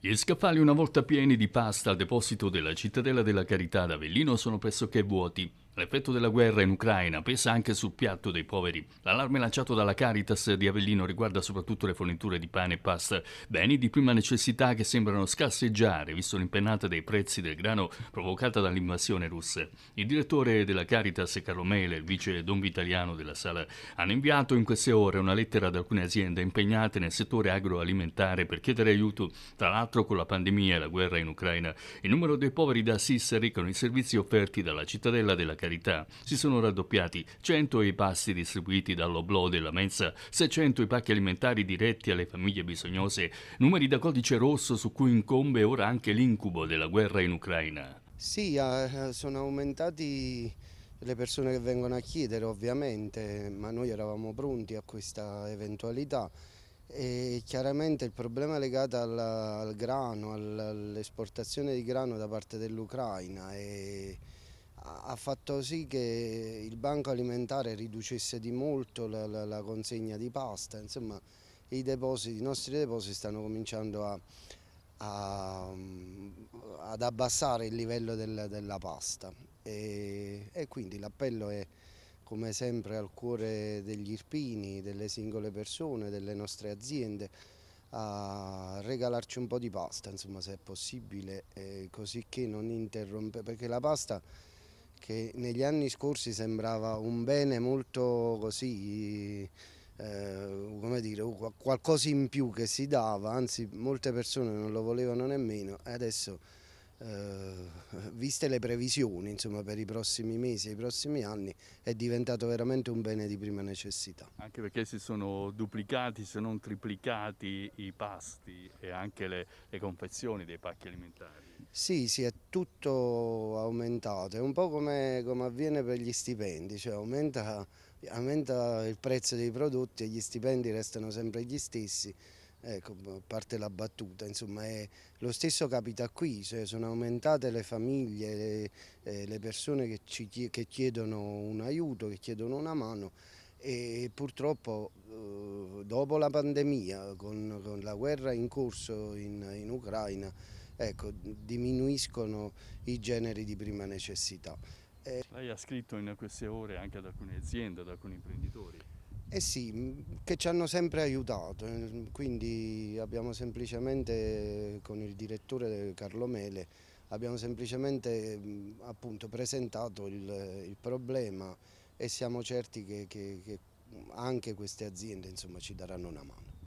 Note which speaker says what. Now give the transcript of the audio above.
Speaker 1: Gli scaffali una volta pieni di pasta al deposito della Cittadella della Carità ad Avellino sono pressoché vuoti. L'effetto della guerra in Ucraina pesa anche sul piatto dei poveri. L'allarme lanciato dalla Caritas di Avellino riguarda soprattutto le forniture di pane e pasta, beni di prima necessità che sembrano scarseggiare visto l'impennata dei prezzi del grano provocata dall'invasione russa. Il direttore della Caritas, Carlo Mele, il vice Don Vitaliano della Sala, hanno inviato in queste ore una lettera ad alcune aziende impegnate nel settore agroalimentare per chiedere aiuto. Tra l'altro con la pandemia e la guerra in Ucraina, il numero dei poveri da assistere con i servizi offerti dalla cittadella della Caritas carità, si sono raddoppiati 100 i passi distribuiti dall'oblò della mensa, 600 i pacchi alimentari diretti alle famiglie bisognose, numeri da codice rosso su cui incombe ora anche l'incubo della guerra in Ucraina.
Speaker 2: Sì, eh, sono aumentati le persone che vengono a chiedere ovviamente, ma noi eravamo pronti a questa eventualità. E chiaramente il problema legato al, al grano, all'esportazione di grano da parte dell'Ucraina e ha fatto sì che il banco alimentare riducesse di molto la, la, la consegna di pasta, insomma i, depositi, i nostri depositi stanno cominciando a, a, mm, ad abbassare il livello del, della pasta e, e quindi l'appello è come sempre al cuore degli irpini, delle singole persone, delle nostre aziende a regalarci un po' di pasta, insomma, se è possibile, eh, così che non interrompe, perché la pasta che negli anni scorsi sembrava un bene molto così, eh, come dire, qualcosa in più che si dava, anzi molte persone non lo volevano nemmeno e adesso eh, viste le previsioni insomma, per i prossimi mesi e i prossimi anni è diventato veramente un bene di prima necessità.
Speaker 1: Anche perché si sono duplicati se non triplicati i pasti e anche le, le confezioni dei pacchi alimentari.
Speaker 2: Sì, sì, è tutto aumentato, è un po' come, come avviene per gli stipendi, cioè aumenta, aumenta, il prezzo dei prodotti e gli stipendi restano sempre gli stessi, ecco, a parte la battuta, insomma, è, lo stesso capita qui, cioè sono aumentate le famiglie, le, eh, le persone che, ci, che chiedono un aiuto, che chiedono una mano e purtroppo eh, dopo la pandemia, con, con, la guerra in corso in, in Ucraina, ecco, diminuiscono i generi di prima necessità.
Speaker 1: Lei ha scritto in queste ore anche ad alcune aziende, ad alcuni imprenditori.
Speaker 2: Eh sì, che ci hanno sempre aiutato, eh, quindi abbiamo semplicemente con il direttore Carlo Mele abbiamo semplicemente appunto, presentato il, il, problema e siamo certi che, che, che anche queste aziende insomma, ci daranno una mano.